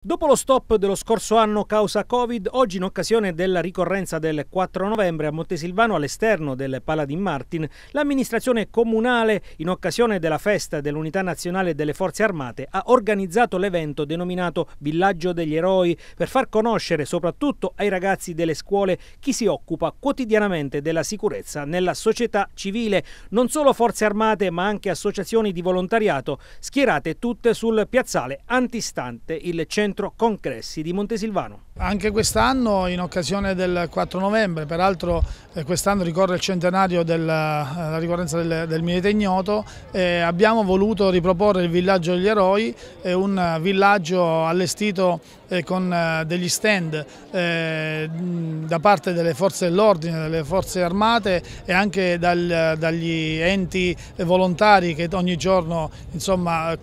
Dopo lo stop dello scorso anno causa Covid, oggi in occasione della ricorrenza del 4 novembre a Montesilvano all'esterno del Paladin Martin, l'amministrazione comunale, in occasione della festa dell'Unità Nazionale delle Forze Armate, ha organizzato l'evento denominato Villaggio degli Eroi per far conoscere soprattutto ai ragazzi delle scuole chi si occupa quotidianamente della sicurezza nella società civile, non solo Forze Armate ma anche associazioni di volontariato schierate tutte sul piazzale antistante il centro centro Concressi di Montesilvano. Anche quest'anno in occasione del 4 novembre, peraltro eh, quest'anno ricorre il centenario della eh, ricorrenza del, del Milite Ignoto, eh, abbiamo voluto riproporre il Villaggio degli Eroi, eh, un villaggio allestito eh, con eh, degli stand da parte delle forze dell'ordine, delle forze armate e anche dal, dagli enti volontari che ogni giorno insomma,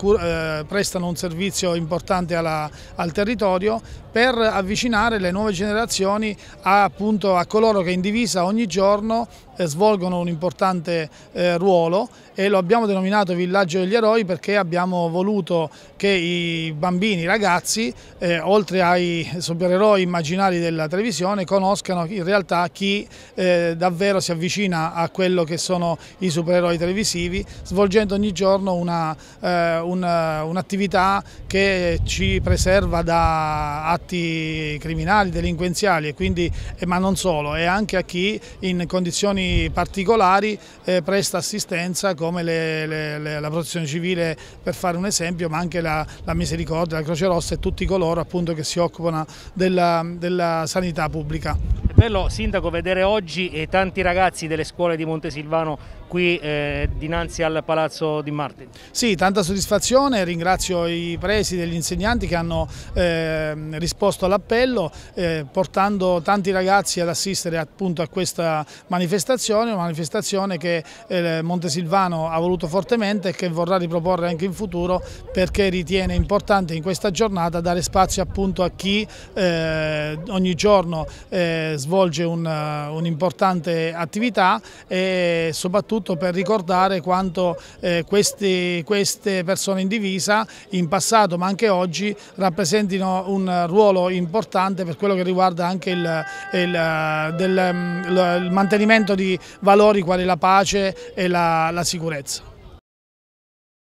prestano un servizio importante alla, al territorio per avvicinare avvicinare le nuove generazioni a, appunto, a coloro che in divisa ogni giorno eh, svolgono un importante eh, ruolo e lo abbiamo denominato Villaggio degli Eroi perché abbiamo voluto che i bambini, i ragazzi, eh, oltre ai supereroi immaginari della televisione, conoscano in realtà chi eh, davvero si avvicina a quello che sono i supereroi televisivi, svolgendo ogni giorno eh, un'attività un, un che ci preserva da atti criminali, delinquenziali, e quindi, eh, ma non solo, e anche a chi in condizioni particolari eh, presta assistenza come le, le, le, la protezione civile per fare un esempio, ma anche la, la, misericordia, la Croce Rossa e tutti coloro appunto, che si occupano della, della sanità pubblica. È bello Sindaco vedere oggi eh, tanti ragazzi delle scuole di Montesilvano qui eh, dinanzi al Palazzo di Martin. Sì, tanta soddisfazione, ringrazio i presi e gli insegnanti che hanno eh, risposto all'appello eh, portando tanti ragazzi ad assistere appunto a questa manifestazione, una manifestazione che eh, Montesilvano ha voluto fortemente e che vorrà riproporre anche in futuro perché ritiene importante in questa giornata dare spazio appunto a chi eh, ogni giorno eh, svolge un'importante un attività e soprattutto soprattutto per ricordare quanto eh, questi, queste persone in divisa in passato ma anche oggi rappresentino un ruolo importante per quello che riguarda anche il, il, eh, del, mm, il mantenimento di valori quali la pace e la, la sicurezza.